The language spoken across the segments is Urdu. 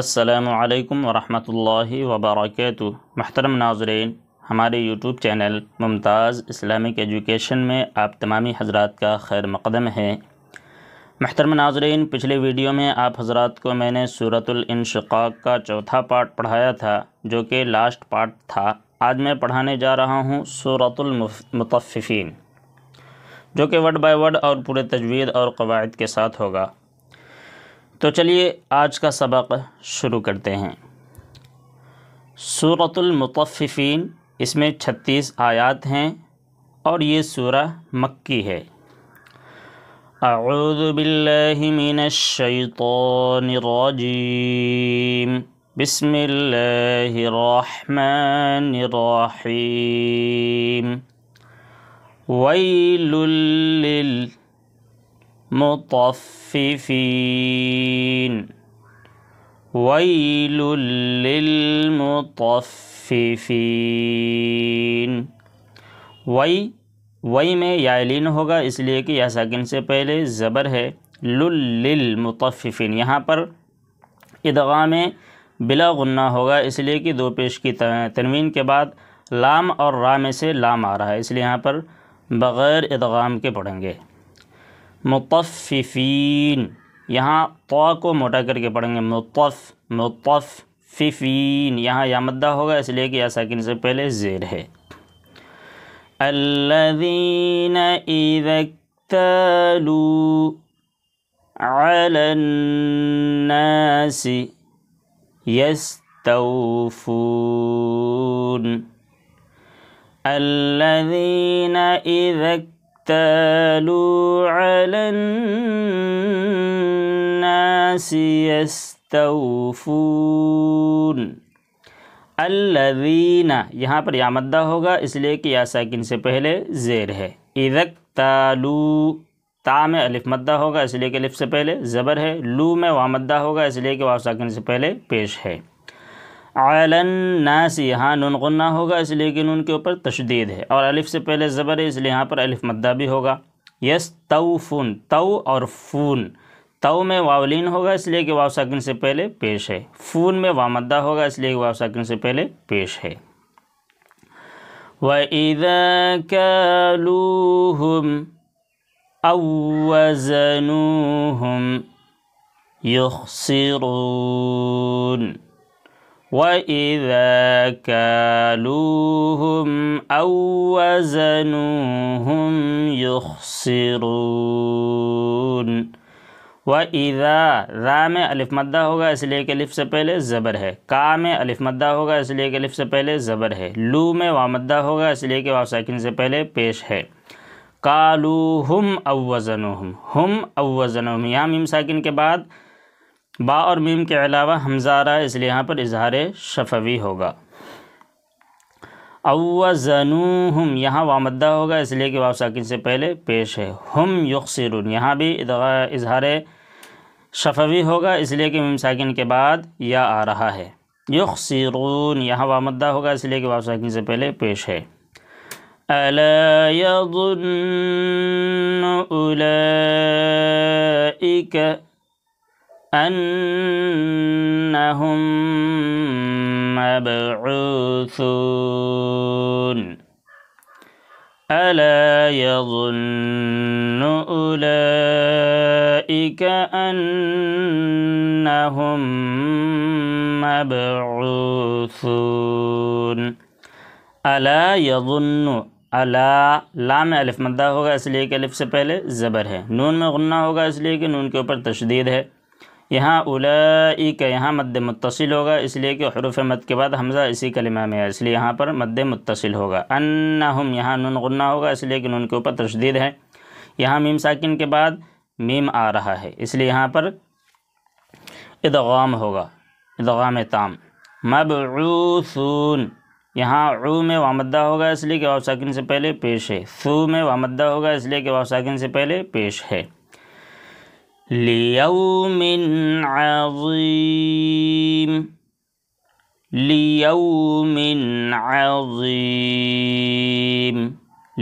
السلام علیکم ورحمۃ اللہ وبرکاتہ محترم ناظرین ہمارے YouTube channel Mumtaz Islamic education میں آپ تمامی حضرات کا خیر مقدم ہے محترم ناظرین پچھلے ویڈیو میں آپ حضرات کو میں نے صورت الانشقاق کا چوتھا پارٹ پڑھایا تھا جو کہ لاسٹ پارٹ تھا آج میں پڑھانے جا رہا ہوں صورت المطففین جو کہ ورڈ بائی ورڈ اور پورے تجوید اور قواعد کے ساتھ ہوگا تو چلیے آج کا سبق شروع کرتے ہیں سورت المطففین اس میں چھتیس آیات ہیں اور یہ سورہ مکی ہے اعوذ باللہ من الشیطان الرجیم بسم اللہ الرحمن الرحیم ویل مطففین ویل للمطففین وی وی میں یالین ہوگا اس لیے کہ یہ ساکن سے پہلے زبر ہے لل یہاں پر بلا غنہ ہوگا اس لیے کہ دو پیش کی تنوین کے بعد لام اور را میں سے لام آ رہا ہے اس لیے یہاں پر بغیر ادغام کے پڑھیں گے مطففین یہاں طا کو موٹا کر کے پڑھیں گے مطف مطففین یہاں یا مدہ ہوگا اس لیے کہ یا ساکن سے پہلے زیر ہے الذین اذا اکتالو علی الناس يستوفون الذین اذا اکتالو الناس یستوفون الذین یہاں پر یا مدہ ہوگا اس لیے کہ یا ساکن سے پہلے زیر ہے اذک تالو تا میں مدہ ہوگا اس لیے کہ الف سے پہلے زبر ہے لو میں وامدہ ہوگا اس لیے کہ ساکن سے پہلے پیش ہے علن ناس یہاں غنہ ہوگا اس لیے کہ نون کے اوپر تشدید ہے اور الف سے پہلے زبر ہے اس لیے یہاں پر الف مدہ بھی ہوگا یس تو فون تو اور فون تو میں واولین ہوگا اس لیے کہ واوساکن سے پہلے پیش ہے فون میں وامدہ ہوگا اس لیے کہ واوساکن سے پہلے پیش ہے وَإِذَا كَالُوهُمْ کلو اوَ وَإِذَا كَالُوهُمْ أَوْ وَزَنُوهُمْ يُخْسِرُونَ وَإِذَا را میں الف مدہ ہوگا اس لئے کہ الف سے پہلے زبر ہے کا میں الف مدہ ہوگا اس لئے کہ الف سے پہلے زبر ہے لو میں وامدہ ہوگا اس لئے کہ واو ساکن سے پہلے پیش ہے کالوہم اوزنوہم ہم اوزنوہم یہاں میم ساکن کے بعد با اور میم کے علاوہ ہمزارہ اس لیے یہاں پر اظہار شفوی ہوگا اوزنوہم یہاں وامدہ ہوگا اس لیے کہ ساکن سے پہلے پیش ہے ہم یق یہاں بھی اظہار شفوی ہوگا اس لیے کہ میم ساکن کے بعد یا آ رہا ہے یق یہاں وامدہ ہوگا اس لیے کہ ساکن سے پہلے پیش ہے ال أنهم مبعوثون ألا يظن أولئك أنهم مبعوثون ألا يظن ألا لام ألف مدہ ہوگا اس لئے کہ ألف سے پہلے زبر ہے نون میں غنہ ہوگا اس لئے کہ نون کے اوپر تشدید ہے یہاں کا یہاں مد متصل ہوگا اس لیے کہ حروف مد کے بعد حمزہ اسی کلمہ میں ہے اس لیے یہاں پر مد متصل ہوگا انہم یہاں نون غنہ ہوگا اس لیے کہ نون کے اوپر تشدید ہے یہاں میم ساکن کے بعد میم آ رہا ہے اس لیے یہاں پر ادغام ہوگا ادغام تام مبعوثون یہاں عو میں وامدہ ہوگا اس لیے کہ ساکن سے پہلے پیش ہے سو میں وامدہ ہوگا اس لیے کہ ساکن سے پہلے پیش ہے لیوم عظیم لیوم عظیم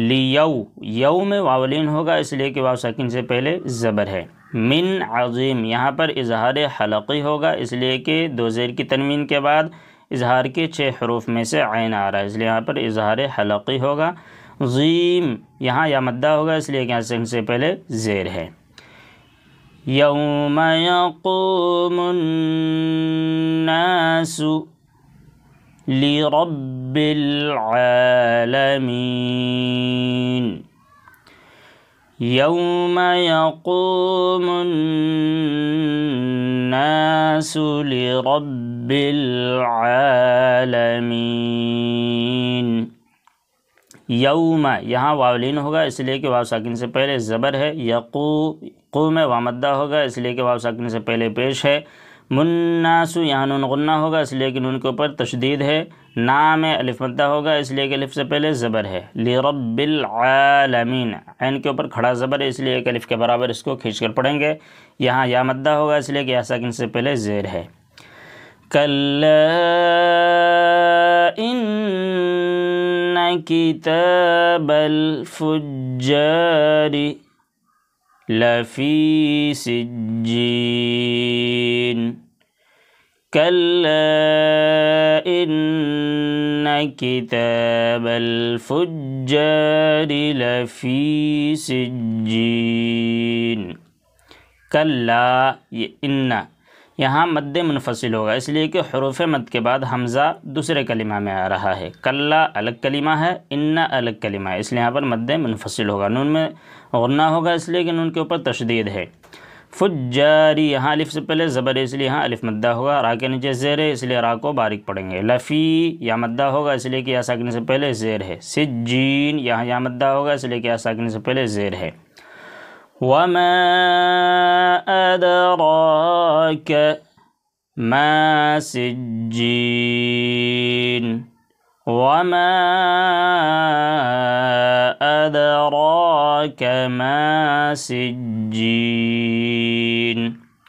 لیو یوم واولین ہوگا اس لیے کہ ساکن سے پہلے زبر ہے من عظیم یہاں پر اظہار حلقی ہوگا اس لیے کہ دو زیر کی تنوین کے بعد اظہار کے چھ حروف میں سے عین آ رہا ہے اس لیے یہاں پر اظہار حلقی ہوگا ظیم یہاں یا مدہ ہوگا اس لیے کہ یہاں سے پہلے زیر ہے يوم يقوم الناس لرب العالمين يوم يقوم الناس لرب العالمين यौम यहाँ वावलिन होगा इसलिए कि वाव साकिन से पहले ज़बर है यकू قو میں وامدہ ہوگا اس لیے کہ ساکن سے پہلے پیش ہے مناسو یہاں نون غنہ ہوگا اس لیے کہ نون کے اوپر تشدید ہے نام الف مدہ ہوگا اس لیے کہ الف سے پہلے زبر ہے لرب العالمین عین کے اوپر کھڑا زبر ہے اس لیے کہ الف کے برابر اس کو کھینچ کر پڑھیں گے یہاں یا مدہ ہوگا اس لیے کہ ساکن سے پہلے زیر ہے ان کتاب الفجاری لفي سجين كلا إن كتاب الفجار لفي سجين كلا إن یہاں مد منفصل ہوگا اس لیے کہ حروف مد کے بعد حمزہ دوسرے کلمہ میں آ رہا ہے کلّہ الگ کلمہ ہے انا الگ کلمہ ہے اس لیے یہاں پر مد منفصل ہوگا نون میں غنہ ہوگا اس لیے کہ نون کے اوپر تشدید ہے فجاری یہاں الف سے پہلے زبر اس لیے یہاں الف مدہ ہوگا را کے نیچے زیر ہے اس لیے را کو باریک پڑیں گے لفی یا مدہ ہوگا اس لیے کہ یا ساکنے سے پہلے زیر ہے سجین یہاں یا مدہ ہوگا اس لیے کہ یا ساکنے سے پہلے زیر ہے وما أدراك ما سجين وما أدراك ما سجين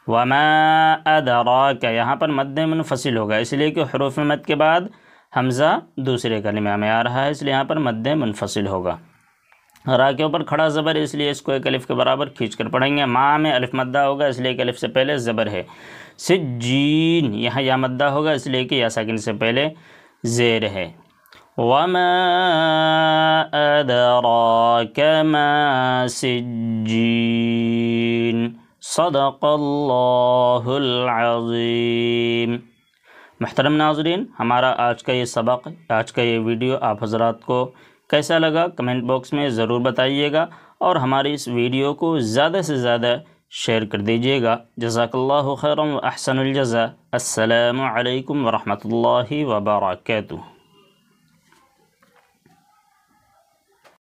وما أدراك یہاں پر مد منفصل ہوگا اس لئے کہ حروف مد کے بعد حمزہ دوسرے کلمہ میں آ رہا ہے اس لئے یہاں پر مد منفصل ہوگا را کے اوپر کھڑا زبر اس لیے اس کو ایک الف کے برابر کھینچ کر پڑھیں گے ماں میں الف مدہ ہوگا اس لیے ایک الف سے پہلے زبر ہے سجین یہاں یا مدہ ہوگا اس لیے کہ یا ساکن سے پہلے زیر ہے وما ادراک ما سجین صدق اللہ العظیم محترم ناظرین ہمارا آج کا یہ سبق آج کا یہ ویڈیو آپ حضرات کو کیسا لگا کمنٹ باکس میں ضرور بتائیے گا اور ہماری اس ویڈیو کو زیادہ سے زیادہ شیئر کر دیجیے گا جزاک اللہ خیرم احسن الجزا السلام علیکم ورحمۃ اللہ وبرکاتہ